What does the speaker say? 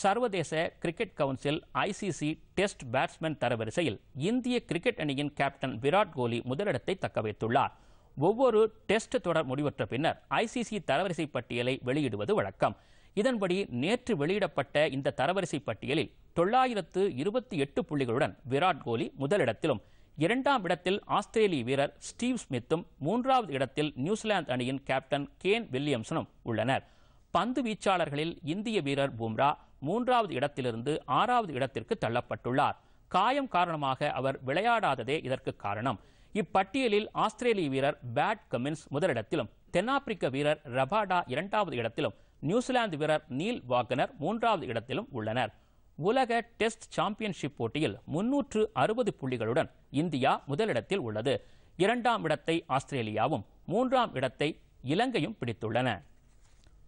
சர்வதேச cricket council ICC test batsman தரவரிசையில் இந்திய கிரிக்கெட் அணியின் கேப்டன் விராட் கோலி முதலிடத்தை தக்கவைத்துள்ளார் ஒவ்வொரு டெஸ்ட் தொடர் முடிவுற்ற பின்னர் ஐசிசி தரவரிசை பட்டியலை வெளியிடுவது வழக்கம் இதன்படி நேற்று வெளியிடப்பட்ட இந்த தரவரிசை பட்டியலில் தொள்ளாயிரத்து இருபத்தி எட்டு புள்ளிகளுடன் விராட் கோலி முதலிடத்திலும் இரண்டாம் இடத்தில் ஆஸ்திரேலிய வீரர் ஸ்டீவ் ஸ்மித்தும் மூன்றாவது இடத்தில் நியூசிலாந்து அணியின் கேப்டன் கேன் வில்லியம்சனும் உள்ளனர் பந்து வீச்சாளர்களில் இந்திய வீரர் பும்ரா மூன்றாவது இடத்திலிருந்து ஆறாவது இடத்திற்கு தள்ளப்பட்டுள்ளார் காயம் காரணமாக அவர் விளையாடாததே இதற்கு காரணம் இப்பட்டியலில் ஆஸ்திரேலிய வீரர் பேட் கமின்ஸ் முதலிடத்திலும் தென்னாப்பிரிக்க வீரர் ரபாடா இரண்டாவது இடத்திலும் நியூசிலாந்து வீரர் நீல் வாக்கனர் மூன்றாவது இடத்திலும் உள்ளனர் உலக டெஸ்ட் சாம்பியன்ஷிப் போட்டியில் முன்னூற்று அறுபது புள்ளிகளுடன் இந்தியா முதலிடத்தில் உள்ளது இரண்டாம் இடத்தை ஆஸ்திரேலியாவும் மூன்றாம் இடத்தை இலங்கையும் பிடித்துள்ளன